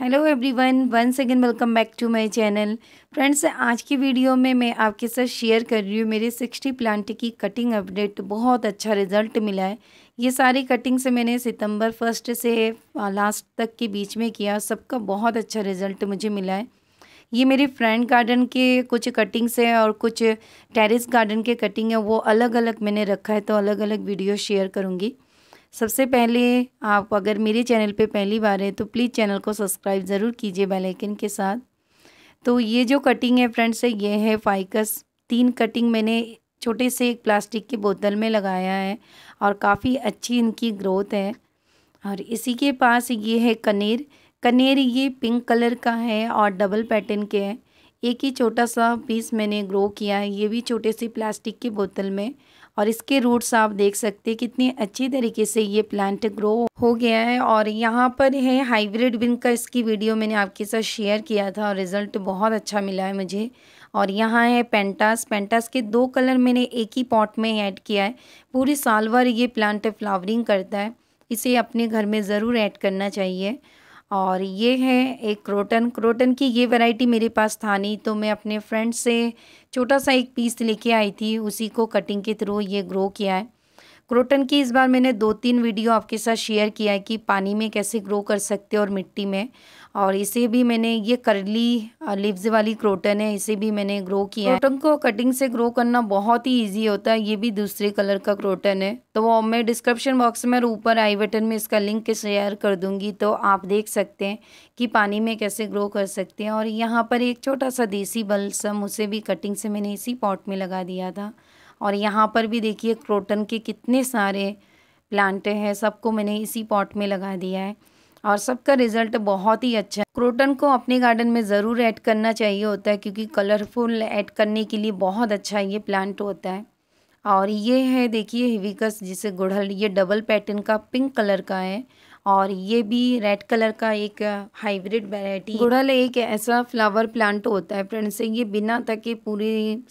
hello everyone once again welcome back to my channel friends आज की video में मैं आपके साथ शेयर कर रही हूँ मेरे सिक्सटी प्लांट की कटिंग अपडेट बहुत अच्छा रिजल्ट मिला है ये सारी कटिंग से मैंने सितंबर फर्स्ट से लास्ट तक के बीच में किया सबका बहुत अच्छा रिजल्ट मुझे मिला है ये मेरे फ्रेंड गार्डन के कुछ कटिंग्स हैं और कुछ टेरिस गार्डन के कटिंग है वो अलग अलग मैंने रखा है तो अलग अलग वीडियो शेयर करूँगी सबसे पहले आप अगर मेरे चैनल पे पहली बार है तो प्लीज़ चैनल को सब्सक्राइब ज़रूर कीजिए बेल आइकन के साथ तो ये जो कटिंग है फ्रेंड्स ये है फाइकस तीन कटिंग मैंने छोटे से एक प्लास्टिक की बोतल में लगाया है और काफ़ी अच्छी इनकी ग्रोथ है और इसी के पास ये है कनेर कनेर ये पिंक कलर का है और डबल पैटर्न के हैं एक ही छोटा सा पीस मैंने ग्रो किया है ये भी छोटे से प्लास्टिक की बोतल में और इसके रूट्स आप देख सकते हैं कितनी अच्छी तरीके से ये प्लांट ग्रो हो गया है और यहाँ पर है हाइब्रिड बिन का इसकी वीडियो मैंने आपके साथ शेयर किया था और रिज़ल्ट बहुत अच्छा मिला है मुझे और यहाँ है पेंटास पेंटास के दो कलर मैंने एक ही पॉट में ऐड किया है पूरी साल भर ये प्लांट फ्लावरिंग करता है इसे अपने घर में ज़रूर ऐड करना चाहिए और ये है एक क्रोटन क्रोटन की ये वैरायटी मेरे पास था नहीं तो मैं अपने फ्रेंड से छोटा सा एक पीस लेके आई थी उसी को कटिंग के थ्रू ये ग्रो किया है क्रोटन की इस बार मैंने दो तीन वीडियो आपके साथ शेयर किया है कि पानी में कैसे ग्रो कर सकते हो और मिट्टी में और इसे भी मैंने ये करली लिप्स वाली क्रोटन है इसे भी मैंने ग्रो किया है क्रोटन को कटिंग से ग्रो करना बहुत ही इजी होता है ये भी दूसरे कलर का क्रोटन है तो वो मैं डिस्क्रिप्शन बॉक्स में और ऊपर आई बटन में इसका लिंक शेयर कर दूंगी तो आप देख सकते हैं कि पानी में कैसे ग्रो कर सकते हैं और यहाँ पर एक छोटा सा देसी बल्सम उसे भी कटिंग से मैंने इसी पॉट में लगा दिया था और यहाँ पर भी देखिए क्रोटन के कितने सारे प्लांट हैं सबको मैंने इसी पॉट में लगा दिया है और सबका रिजल्ट बहुत ही अच्छा है क्रोटन को अपने गार्डन में ज़रूर ऐड करना चाहिए होता है क्योंकि कलरफुल ऐड करने के लिए बहुत अच्छा ये प्लांट होता है और ये है देखिए हिविकस जिसे गुड़हल ये डबल पैटर्न का पिंक कलर का है और ये भी रेड कलर का एक हाइब्रिड वेराइटी गुड़हल एक ऐसा फ्लावर प्लांट होता है फ्रेंड्स ये बिना तक के पूरे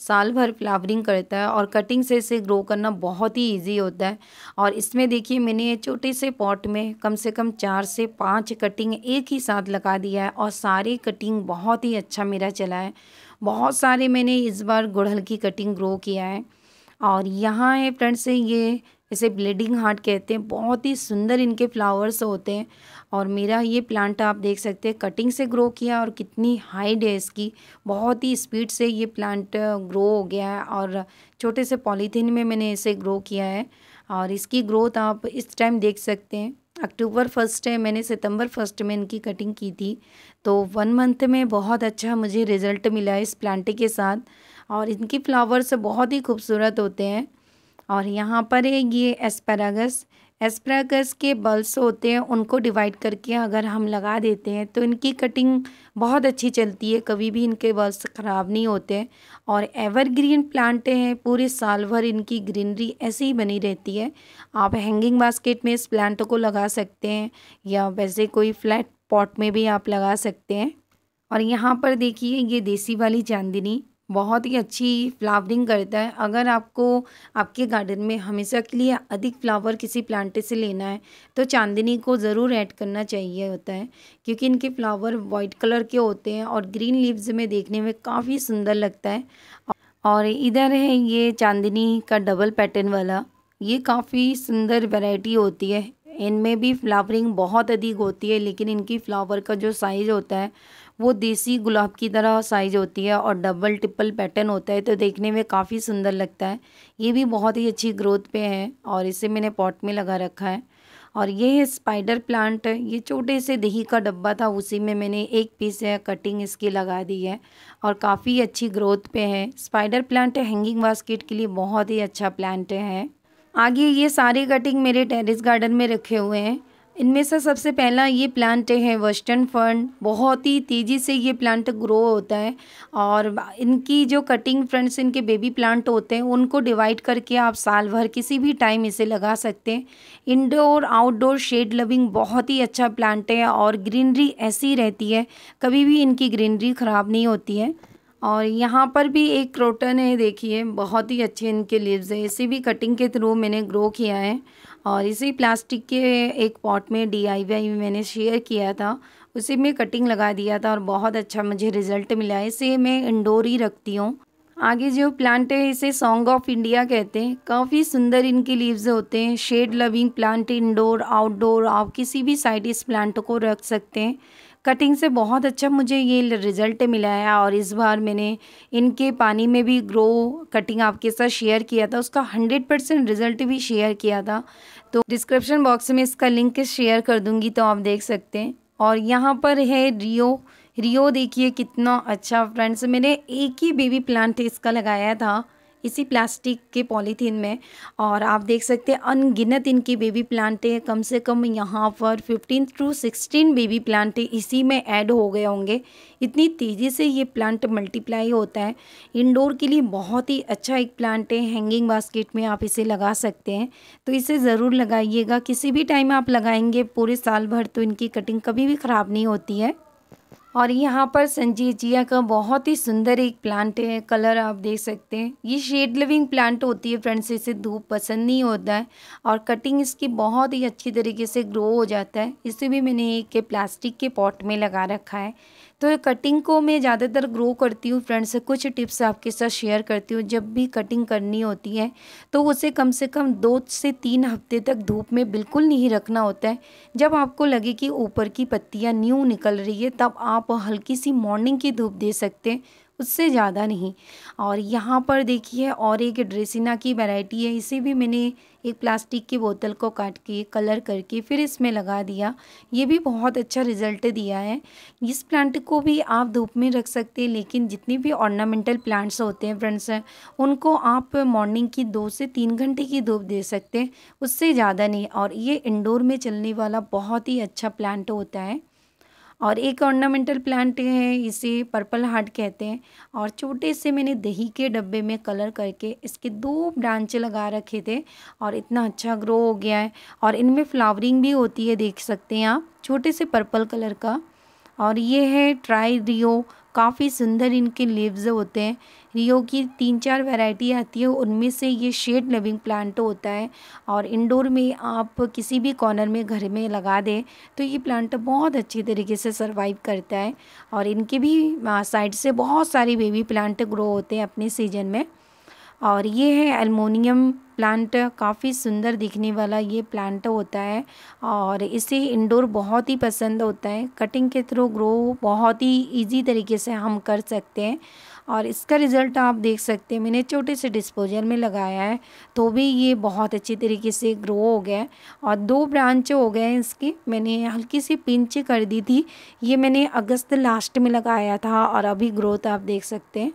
साल भर फ्लावरिंग करता है और कटिंग से इसे ग्रो करना बहुत ही ईजी होता है और इसमें देखिए मैंने छोटे से पॉट में कम से कम चार से पाँच कटिंग एक ही साथ लगा दिया है और सारी कटिंग बहुत ही अच्छा मेरा चला है बहुत सारे मैंने इस बार गुड़हल की कटिंग ग्रो किया है और यहाँ है फ्रेंड्स ये इसे ब्लीडिंग हार्ट कहते हैं बहुत ही सुंदर इनके फ्लावर्स होते हैं और मेरा ये प्लांट आप देख सकते हैं कटिंग से ग्रो किया और कितनी हाइट है इसकी बहुत ही स्पीड से ये प्लांट ग्रो हो गया है और छोटे से पॉलीथीन में मैंने इसे ग्रो किया है और इसकी ग्रोथ आप इस टाइम देख सकते हैं अक्टूबर फर्स्ट है मैंने सितंबर फर्स्ट में इनकी कटिंग की थी तो वन मंथ में बहुत अच्छा मुझे रिज़ल्ट मिला इस प्लांट के साथ और इनकी फ्लावर्स बहुत ही खूबसूरत होते हैं और यहाँ पर है ये एस्परागस एस्परागस के बल्स होते हैं उनको डिवाइड करके अगर हम लगा देते हैं तो इनकी कटिंग बहुत अच्छी चलती है कभी भी इनके बल्स ख़राब नहीं होते और एवरग्रीन प्लांट हैं पूरे साल भर इनकी ग्रीनरी ऐसे ही बनी रहती है आप हैंगिंग बास्केट में इस प्लांट को लगा सकते हैं या वैसे कोई फ्लैट पॉट में भी आप लगा सकते हैं और यहाँ पर देखिए ये देसी वाली चांदनी बहुत ही अच्छी फ्लावरिंग करता है अगर आपको आपके गार्डन में हमेशा के लिए अधिक फ्लावर किसी प्लांट से लेना है तो चांदनी को ज़रूर ऐड करना चाहिए होता है क्योंकि इनके फ्लावर वाइट कलर के होते हैं और ग्रीन लीव्स में देखने में काफ़ी सुंदर लगता है और इधर है ये चांदनी का डबल पैटर्न वाला ये काफ़ी सुंदर वैरायटी होती है इनमें भी फ्लावरिंग बहुत अधिक होती है लेकिन इनकी फ्लावर का जो साइज़ होता है वो देसी गुलाब की तरह साइज़ होती है और डबल ट्रिपल पैटर्न होता है तो देखने में काफ़ी सुंदर लगता है ये भी बहुत ही अच्छी ग्रोथ पे है और इसे मैंने पॉट में लगा रखा है और ये है स्पाइडर प्लांट ये छोटे से दही का डब्बा था उसी में मैंने एक पीस है कटिंग इसकी लगा दी है और काफ़ी अच्छी ग्रोथ पे है स्पाइडर प्लांट हैंगिंग बास्केट के लिए बहुत ही अच्छा प्लांट है आगे ये सारे कटिंग मेरे टेरेस गार्डन में रखे हुए हैं इनमें से सबसे पहला ये प्लांट है वेस्टर्न फर्न बहुत ही तेज़ी से ये प्लांट ग्रो होता है और इनकी जो कटिंग फ्रेंड्स इनके बेबी प्लांट होते हैं उनको डिवाइड करके आप साल भर किसी भी टाइम इसे लगा सकते हैं इंडोर आउटडोर शेड लविंग बहुत ही अच्छा प्लांट है और ग्रीनरी ऐसी रहती है कभी भी इनकी ग्रीनरी ख़राब नहीं होती है और यहाँ पर भी एक क्रोटन है देखिए बहुत ही अच्छे इनके लीव्स हैं इसे भी कटिंग के थ्रू मैंने ग्रो किया है और इसी प्लास्टिक के एक पॉट में डीआईवाई मैंने शेयर किया था उसी में कटिंग लगा दिया था और बहुत अच्छा मुझे रिज़ल्ट मिला है इसे मैं इंडोर ही रखती हूँ आगे जो प्लांट है इसे सॉन्ग ऑफ इंडिया कहते हैं काफ़ी सुंदर इनके लीव्स होते हैं shade loving plant indoor outdoor आप किसी भी साइड इस प्लांट को रख सकते हैं कटिंग से बहुत अच्छा मुझे ये रिज़ल्ट मिला है और इस बार मैंने इनके पानी में भी ग्रो कटिंग आपके साथ शेयर किया था उसका हंड्रेड परसेंट रिज़ल्ट भी शेयर किया था तो डिस्क्रिप्शन बॉक्स में इसका लिंक शेयर कर दूँगी तो आप देख सकते हैं और यहाँ पर है रियो रियो देखिए कितना अच्छा फ्रेंड्स मैंने एक ही बेबी प्लांट इसका लगाया था इसी प्लास्टिक के पॉलीथीन में और आप देख सकते हैं अनगिनत इनकी बेबी प्लांटें कम से कम यहाँ पर फिफ्टीन टू सिक्सटीन बेबी प्लांटें इसी में ऐड हो गए होंगे इतनी तेज़ी से ये प्लांट मल्टीप्लाई होता है इंडोर के लिए बहुत ही अच्छा एक प्लांट है हैंगिंग बास्केट में आप इसे लगा सकते हैं तो इसे ज़रूर लगाइएगा किसी भी टाइम आप लगाएंगे पूरे साल भर तो इनकी कटिंग कभी भी ख़राब नहीं होती है और यहाँ पर जिया का बहुत ही सुंदर एक प्लांट है कलर आप देख सकते हैं ये शेड लिविंग प्लांट होती है फ्रेंड्स इसे धूप पसंद नहीं होता है और कटिंग इसकी बहुत ही अच्छी तरीके से ग्रो हो जाता है इसे भी मैंने एक प्लास्टिक के पॉट में लगा रखा है तो कटिंग को मैं ज़्यादातर ग्रो करती हूँ फ्रेंड्स कुछ टिप्स आपके साथ शेयर करती हूँ जब भी कटिंग करनी होती है तो उसे कम से कम दो से तीन हफ्ते तक धूप में बिल्कुल नहीं रखना होता है जब आपको लगे कि ऊपर की पत्तियाँ न्यू निकल रही है तब आप हल्की सी मॉर्निंग की धूप दे सकते हैं उससे ज़्यादा नहीं और यहाँ पर देखिए और एक ड्रेसिना की वैरायटी है इसे भी मैंने एक प्लास्टिक की बोतल को काट के कलर करके फिर इसमें लगा दिया ये भी बहुत अच्छा रिजल्ट दिया है इस प्लांट को भी आप धूप में रख सकते हैं लेकिन जितने भी ऑर्नामेंटल प्लांट्स होते हैं फ्रेंड्स उनको आप मॉर्निंग की दो से तीन घंटे की धूप दे सकते हैं उससे ज़्यादा नहीं और ये इंडोर में चलने वाला बहुत ही अच्छा प्लांट होता है और एक ऑर्नामेंटल प्लांट है इसे पर्पल हार्ट कहते हैं और छोटे से मैंने दही के डब्बे में कलर करके इसके दो ब्रांच लगा रखे थे और इतना अच्छा ग्रो हो गया है और इनमें फ्लावरिंग भी होती है देख सकते हैं आप छोटे से पर्पल कलर का और ये है ट्राई रियो काफ़ी सुंदर इनके लीव्स होते हैं रियो की तीन चार वैरायटी आती है उनमें से ये शेड लविंग प्लांट होता है और इंडोर में आप किसी भी कॉर्नर में घर में लगा दें तो ये प्लांट बहुत अच्छी तरीके से सरवाइव करता है और इनके भी साइड से बहुत सारे बेबी प्लांट ग्रो होते हैं अपने सीजन में और ये है अलमोनियम प्लांट काफ़ी सुंदर दिखने वाला ये प्लांट होता है और इसे इंडोर बहुत ही पसंद होता है कटिंग के थ्रू ग्रो बहुत ही इजी तरीके से हम कर सकते हैं और इसका रिज़ल्ट आप देख सकते हैं मैंने छोटे से डिस्पोजल में लगाया है तो भी ये बहुत अच्छी तरीके से ग्रो हो गया है और दो ब्रांच हो गए हैं इसके मैंने हल्की सी पिंच कर दी थी ये मैंने अगस्त लास्ट में लगाया था और अभी ग्रोथ आप देख सकते हैं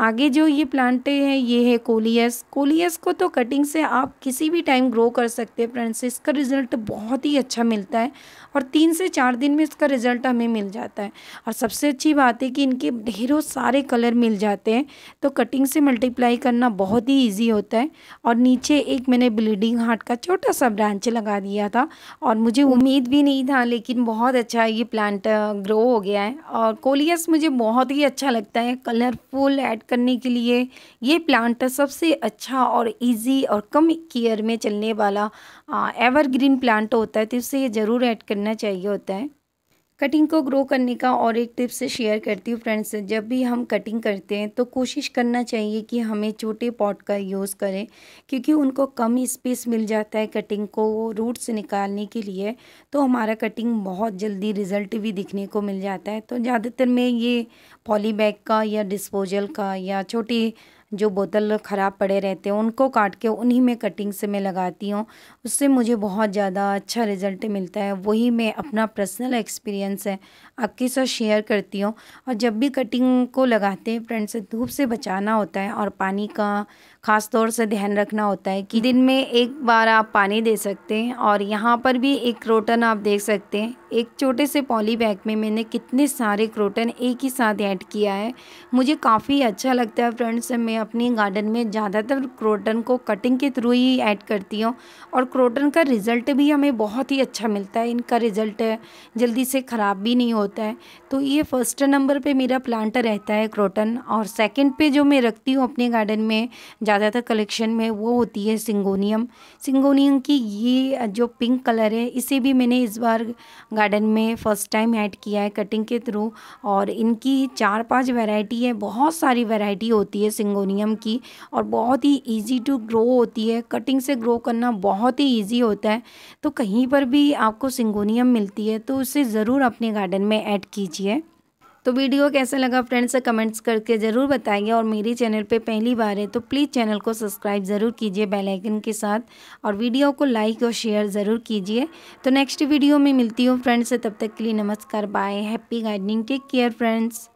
आगे जो ये प्लांट है ये है कोलियस कोलियस को तो कटिंग से आप किसी भी टाइम ग्रो कर सकते हैं फ्रेंड्स इसका रिज़ल्ट बहुत ही अच्छा मिलता है और तीन से चार दिन में इसका रिज़ल्ट हमें मिल जाता है और सबसे अच्छी बात है कि इनके ढेरों सारे कलर मिल जाते हैं तो कटिंग से मल्टीप्लाई करना बहुत ही ईजी होता है और नीचे एक मैंने ब्लीडिंग हार्ट का छोटा सा ब्रांच लगा दिया था और मुझे उम्मीद भी नहीं था लेकिन बहुत अच्छा ये प्लांट ग्रो हो गया है और कोलियस मुझे बहुत ही अच्छा लगता है कलरफुल एट करने के लिए ये प्लांट सबसे अच्छा और इजी और कम केयर में चलने वाला एवरग्रीन प्लांट होता है तो इसे ज़रूर ऐड करना चाहिए होता है कटिंग को ग्रो करने का और एक टिप्स शेयर करती हूँ फ्रेंड्स जब भी हम कटिंग करते हैं तो कोशिश करना चाहिए कि हमें छोटे पॉट का यूज़ करें क्योंकि उनको कम स्पेस मिल जाता है कटिंग को रूट से निकालने के लिए तो हमारा कटिंग बहुत जल्दी रिज़ल्ट भी दिखने को मिल जाता है तो ज़्यादातर मैं ये पॉलीबैग का या डिस्पोजल का या छोटे जो बोतल ख़राब पड़े रहते हैं उनको काट के उन्हीं में कटिंग से मैं लगाती हूँ उससे मुझे बहुत ज़्यादा अच्छा रिज़ल्ट मिलता है वही मैं अपना पर्सनल एक्सपीरियंस है आपके साथ शेयर करती हूँ और जब भी कटिंग को लगाते हैं फ्रेंड्स धूप से बचाना होता है और पानी का ख़ास तौर से ध्यान रखना होता है कि दिन में एक बार आप पानी दे सकते हैं और यहाँ पर भी एक रोटन आप देख सकते हैं एक छोटे से पॉली बैग में मैंने कितने सारे क्रोटन एक ही साथ ऐड किया है मुझे काफ़ी अच्छा लगता है फ्रेंड्स मैं अपनी गार्डन में ज़्यादातर क्रोटन को कटिंग के थ्रू ही ऐड करती हूँ और क्रोटन का रिज़ल्ट भी हमें बहुत ही अच्छा मिलता है इनका रिज़ल्ट जल्दी से ख़राब भी नहीं होता है तो ये फर्स्ट नंबर पर मेरा प्लांट रहता है क्रोटन और सेकेंड पे जो मैं रखती हूँ अपने गार्डन में ज़्यादातर कलेक्शन में वो होती है सिंगोनियम सिंगोनियम की ये जो पिंक कलर है इसे भी मैंने इस बार गार्डन में फ़र्स्ट टाइम ऐड किया है कटिंग के थ्रू और इनकी चार पांच वैरायटी है बहुत सारी वैरायटी होती है सिंगोनियम की और बहुत ही इजी टू ग्रो होती है कटिंग से ग्रो करना बहुत ही इजी होता है तो कहीं पर भी आपको सिंगोनियम मिलती है तो उसे ज़रूर अपने गार्डन में ऐड कीजिए तो वीडियो कैसा लगा फ्रेंड्स से कमेंट्स करके ज़रूर बताइए और मेरी चैनल पे पहली बार है तो प्लीज़ चैनल को सब्सक्राइब ज़रूर कीजिए बेल आइकन के साथ और वीडियो को लाइक और शेयर ज़रूर कीजिए तो नेक्स्ट वीडियो में मिलती हूँ फ्रेंड्स से तब तक के लिए नमस्कार bye happy gardening take care friends